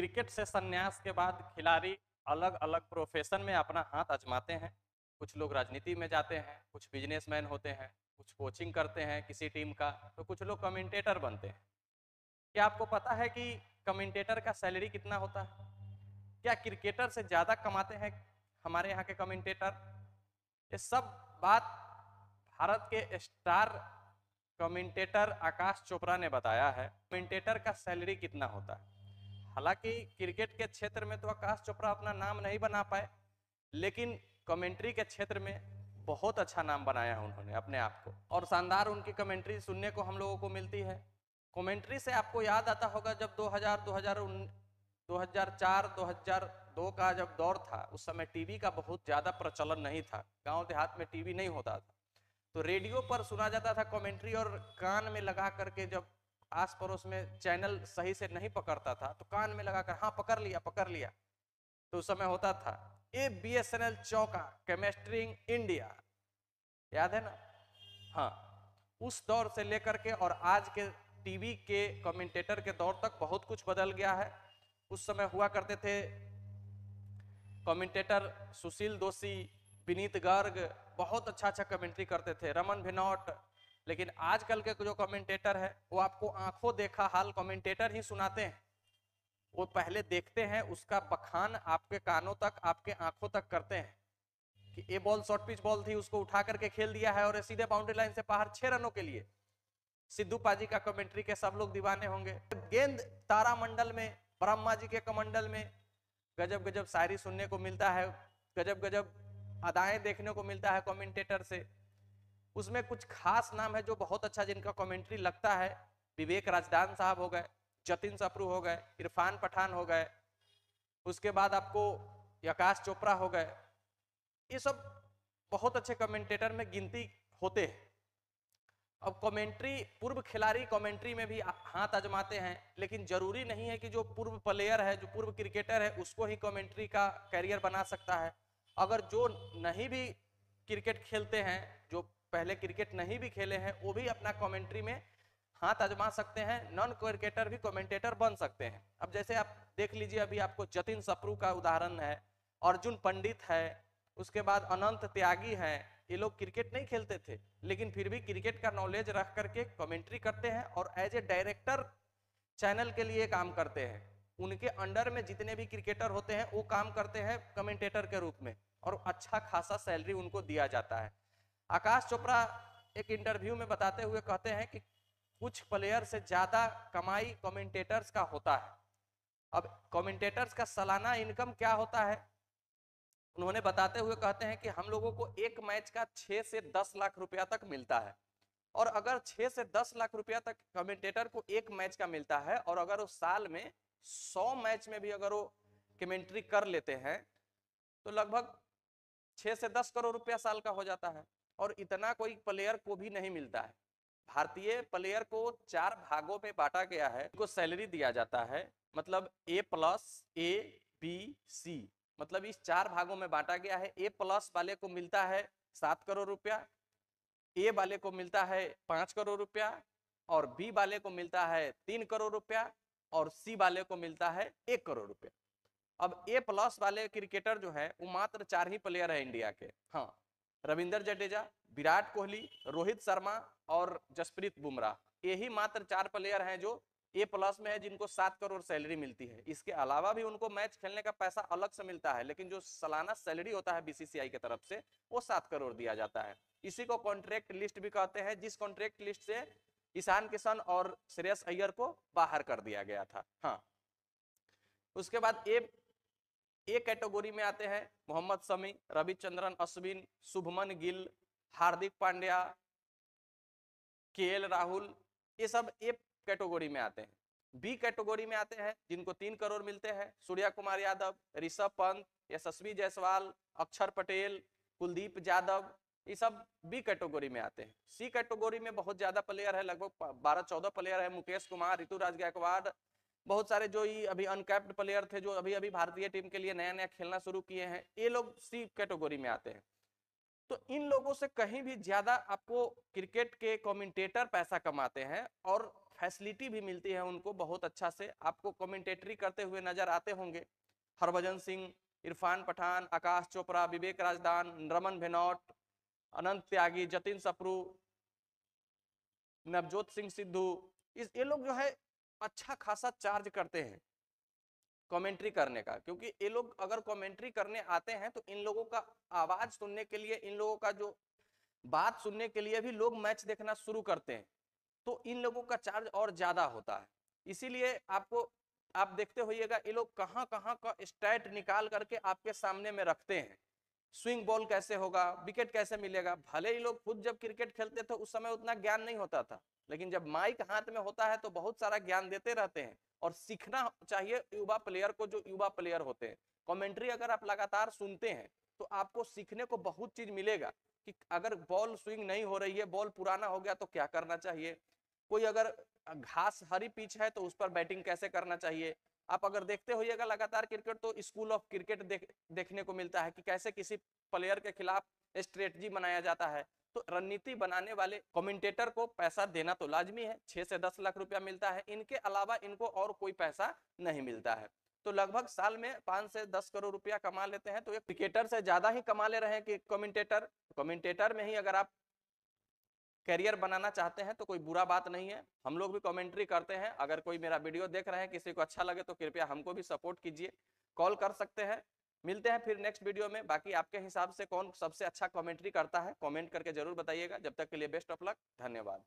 cricket से संन्यास के बाद खिलाड़ी अलग अलग प्रोफेशन में अपना हाथ अजमाते हैं कुछ लोग राजनीति में जाते हैं कुछ बिजनेसमैन होते हैं कुछ कोचिंग करते हैं किसी टीम का तो कुछ लोग कमेंटेटर बनते हैं क्या आपको पता है कि कमेंटेटर का सैलरी कितना होता है क्या क्रिकेटर से ज़्यादा कमाते हैं हमारे यहाँ के कमेंटेटर ये सब बात भारत के स्टार कमेंटेटर आकाश चोपड़ा ने बताया है कमेंटेटर का सैलरी कितना होता है हालांकि क्रिकेट के क्षेत्र में तो आकाश चोपड़ा अपना नाम नहीं बना पाए लेकिन कमेंट्री के क्षेत्र में बहुत अच्छा नाम बनाया है उन्होंने अपने आप को और शानदार उनकी कमेंट्री सुनने को हम लोगों को मिलती है कमेंट्री से आपको याद आता होगा जब 2000 2000 2004 2002 का जब दौर था उस समय टीवी का बहुत ज़्यादा प्रचलन नहीं था गांव देहात में टीवी नहीं होता था तो रेडियो पर सुना जाता था कमेंट्री और कान में लगा करके जब आस पड़ोस में चैनल सही से नहीं पकड़ता था तो कान में लगाकर हाँ पकड़ लिया पकड़ लिया तो उस समय होता था A B S N L चौका केमिस्ट्रिंग इंडिया याद है ना हाँ उस दौर से लेकर के और आज के टीवी के कमेंटेटर के दौर तक बहुत कुछ बदल गया है उस समय हुआ करते थे कमेंटेटर सुशील दोषी विनीत गर्ग बहुत अच्छा अच्छा कमेंट्री करते थे रमन भिनौट लेकिन आजकल के जो कमेंटेटर है वो आपको आंखों देखा हाल कमेंटेटर ही सुनाते हैं वो पहले देखते हैं उसका बखान आपके कानों तक आपके आंखों तक करते हैं कि a ball short pitch ball थी उसको उठा करके खेल दिया है और सीधे बाउंड्री लाइन से बाहर छह रनों के लिए सिद्धू पाजी का कमेंट्री के सब लोग दीवाने होंगे गेंद तारामंडल में ब्रह्मा जी के कमंडल में गजब गजब शायरी सुनने को मिलता है गजब गजब अदाएं देखने को मिलता है कमेंटेटर से उसमें कुछ खास नाम है जो बहुत अच्छा जिनका कमेंट्री लगता है विवेक राजदान साहब हो गए जतिन सप्रू हो गए इरफान पठान हो गए उसके बाद आपको आकाश चोपड़ा हो गए ये सब बहुत अच्छे कमेंटेटर में गिनती होते हैं अब कमेंट्री पूर्व खिलाड़ी कमेंट्री में भी हाथ आजमाते हैं लेकिन जरूरी नहीं है कि जो पूर्व प्लेयर है जो पूर्व क्रिकेटर है उसको ही कमेंट्री का कैरियर बना सकता है अगर जो नहीं भी क्रिकेट खेलते हैं जो पहले क्रिकेट नहीं भी खेले हैं वो भी अपना कमेंट्री में हाथ आजमा सकते हैं नॉन क्रिकेटर भी कमेंटेटर बन सकते हैं अब जैसे आप देख लीजिए अभी आपको जतिन सप्रू का उदाहरण है अर्जुन पंडित है उसके बाद अनंत त्यागी हैं ये लोग क्रिकेट नहीं खेलते थे लेकिन फिर भी क्रिकेट का नॉलेज रख करके कॉमेंट्री करते हैं और एज ए डायरेक्टर चैनल के लिए काम करते हैं उनके अंडर में जितने भी क्रिकेटर होते हैं वो काम करते हैं कमेंटेटर के रूप में और अच्छा खासा सैलरी उनको दिया जाता है आकाश चोपड़ा एक इंटरव्यू में बताते हुए कहते हैं कि कुछ प्लेयर से ज्यादा कमाई कमेंटेटर्स का होता है अब कमेंटेटर्स का सालाना इनकम क्या होता है उन्होंने बताते हुए कहते हैं कि हम लोगों को एक मैच का छह से दस लाख रुपया तक मिलता है और अगर छह से दस लाख रुपया तक कमेंटेटर को एक मैच का मिलता है और अगर वो साल में सौ मैच में भी अगर वो कमेंट्री कर लेते हैं तो लगभग छह से दस करोड़ रुपया साल का हो जाता है और इतना कोई प्लेयर को भी नहीं मिलता है भारतीय प्लेयर को चार भागों में बांटा गया है को सैलरी दिया जाता है मतलब ए प्लस ए बी सी मतलब इस चार भागों में बांटा गया है ए प्लस वाले को मिलता है सात करोड़ रुपया ए वाले को मिलता है पाँच करोड़ रुपया और बी वाले को मिलता है तीन करोड़ रुपया और सी वाले को मिलता है एक करोड़ रुपया अब ए प्लस वाले क्रिकेटर जो है वो मात्र चार ही प्लेयर है इंडिया के हाँ रविंदर जडेजा विराट कोहली रोहित शर्मा और जसप्रीत बुमराह यही मात्र चार प्लेयर हैं जो ए प्लस में है जिनको सात करोड़ सैलरी मिलती है इसके अलावा भी उनको मैच खेलने का पैसा अलग से मिलता है लेकिन जो सालाना सैलरी होता है बीसीसीआई की तरफ से वो सात करोड़ दिया जाता है इसी को कॉन्ट्रैक्ट लिस्ट भी कहते हैं जिस कॉन्ट्रैक्ट लिस्ट से ईशान किशन और श्रेयस अय्यर को बाहर कर दिया गया था हाँ उसके बाद ए ए कैटेगोरी में आते हैं मोहम्मद समी रविचंद्रन अश्विन शुभमन गिल हार्दिक पांड्या के राहुल ये सब ए कैटेगोरी में आते हैं बी कैटेगोरी में आते हैं जिनको तीन करोड़ मिलते हैं सूर्या कुमार यादव ऋषभ पंत यशस्वी जायसवाल अक्षर पटेल कुलदीप यादव ये सब बी कैटेगोरी में आते हैं सी कैटेगोरी में बहुत ज्यादा प्लेयर है लगभग बारह चौदह प्लेयर है मुकेश कुमार ऋतुराज गायकवाड़ बहुत सारे जो ये अभी अनकैप्ड प्लेयर थे जो अभी अभी भारतीय टीम के लिए नया नया खेलना शुरू किए हैं ये लोग सी कैटेगोरी में आते हैं तो इन लोगों से कहीं भी ज्यादा आपको क्रिकेट के कमेंटेटर पैसा कमाते हैं और फैसिलिटी भी मिलती है उनको बहुत अच्छा से आपको कमेंटेटरी करते हुए नजर आते होंगे हरभजन सिंह इरफान पठान आकाश चोपड़ा विवेक राजदान रमन भेनौट अनंत त्यागी जतिन सप्रू नवजोत सिंह सिद्धू इस ये लोग जो है अच्छा खासा चार्ज करते हैं कमेंट्री करने का क्योंकि ये लोग अगर कमेंट्री करने आते हैं तो इन लोगों का आवाज सुनने के लिए इन लोगों का जो बात सुनने के लिए भी लोग मैच देखना शुरू करते हैं तो इन लोगों का चार्ज और ज्यादा होता है इसीलिए आपको आप देखते होइएगा ये लोग कहाँ कहाँ का स्टैट निकाल करके आपके सामने में रखते हैं स्विंग बॉल कैसे होगा विकेट कैसे मिलेगा भले ही लोग खुद जब क्रिकेट खेलते थे उस समय उतना ज्ञान नहीं होता था लेकिन जब माइक हाथ में होता है तो बहुत सारा ज्ञान देते रहते हैं और सीखना चाहिए युवा प्लेयर को जो युवा प्लेयर होते हैं कमेंट्री अगर आप लगातार सुनते हैं तो आपको सीखने को बहुत चीज मिलेगा कि अगर बॉल स्विंग नहीं हो रही है बॉल पुराना हो गया तो क्या करना चाहिए कोई अगर घास हरी पिच है तो उस पर बैटिंग कैसे करना चाहिए आप अगर देखते होइएगा लगातार क्रिकेट तो स्कूल ऑफ क्रिकेट देख, देखने को मिलता है कि कैसे किसी प्लेयर के खिलाफ स्ट्रेटजी बनाया जाता है तो रणनीति बनाने वाले कमेंटेटर को पैसा देना तो लाजमी है छह से दस लाख रुपया मिलता है इनके अलावा इनको और कोई पैसा नहीं मिलता है तो लगभग साल में पांच से दस करोड़ रुपया कमा लेते हैं तो एक क्रिकेटर से ज्यादा ही कमा ले रहे हैं कि कमेंटेटर कमेंटेटर में ही अगर आप करियर बनाना चाहते हैं तो कोई बुरा बात नहीं है हम लोग भी कमेंट्री करते हैं अगर कोई मेरा वीडियो देख रहे हैं किसी को अच्छा लगे तो कृपया हमको भी सपोर्ट कीजिए कॉल कर सकते हैं मिलते हैं फिर नेक्स्ट वीडियो में बाकी आपके हिसाब से कौन सबसे अच्छा कमेंट्री करता है कमेंट करके जरूर बताइएगा जब तक के लिए बेस्ट ऑफ लक धन्यवाद